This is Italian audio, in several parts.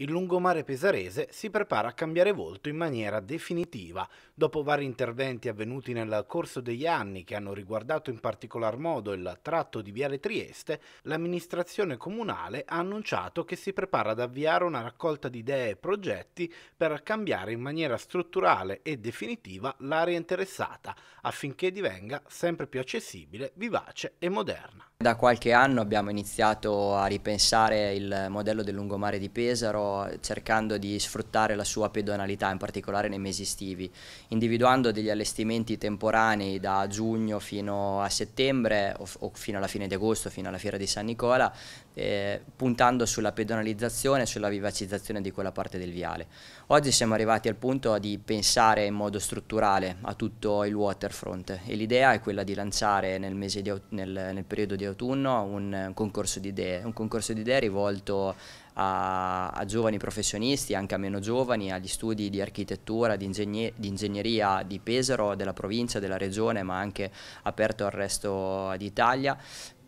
Il lungomare pesarese si prepara a cambiare volto in maniera definitiva, dopo vari interventi avvenuti nel corso degli anni che hanno riguardato in particolar modo il tratto di Viale Trieste, l'amministrazione comunale ha annunciato che si prepara ad avviare una raccolta di idee e progetti per cambiare in maniera strutturale e definitiva l'area interessata, affinché divenga sempre più accessibile, vivace e moderna. Da qualche anno abbiamo iniziato a ripensare il modello del lungomare di Pesaro cercando di sfruttare la sua pedonalità, in particolare nei mesi estivi, individuando degli allestimenti temporanei da giugno fino a settembre o, o fino alla fine di agosto, fino alla fiera di San Nicola, eh, puntando sulla pedonalizzazione e sulla vivacizzazione di quella parte del viale. Oggi siamo arrivati al punto di pensare in modo strutturale a tutto il waterfront e l'idea è quella di lanciare nel, di, nel, nel periodo di autunno un, un concorso di idee, un concorso di idee rivolto a, a, giovani professionisti, anche a meno giovani, agli studi di architettura, di, ingegner- di, ingegneria di Pesaro, della provincia, della regione, ma anche aperto al resto d'Italia,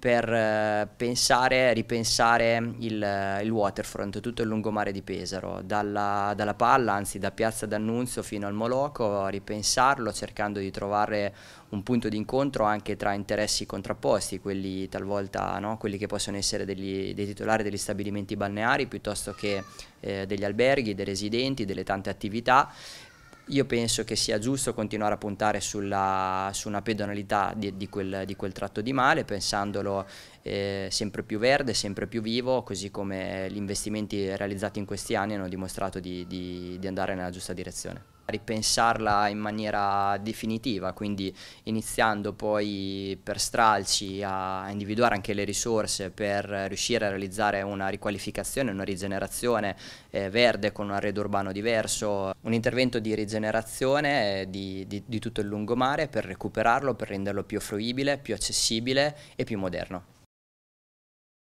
per eh, pensare, ripensare il, eh, il, waterfront, tutto il lungomare di Pesaro, dalla, dalla Palla, anzi da Piazza d'Annunzio fino al Moloco, ripensarlo cercando di trovare un punto di incontro anche tra interessi contrapposti, quelli talvolta no, quelli che possono essere degli, dei titolari degli stabilimenti balneari piuttosto che eh, degli alberghi, dei residenti, delle tante attività io penso che sia giusto continuare a puntare sulla, su una pedonalità di, di, quel, di, quel, tratto di male, pensandolo eh, sempre più verde, sempre più vivo, così come gli investimenti realizzati in questi anni hanno dimostrato di, di andare nella giusta direzione ripensarla in maniera definitiva, quindi iniziando poi per stralci a individuare anche le risorse per riuscire a realizzare una riqualificazione, una rigenerazione eh, verde con un arredo urbano diverso, un intervento di rigenerazione eh, di, di, di tutto il lungomare per recuperarlo, per renderlo più fruibile, più accessibile e più moderno.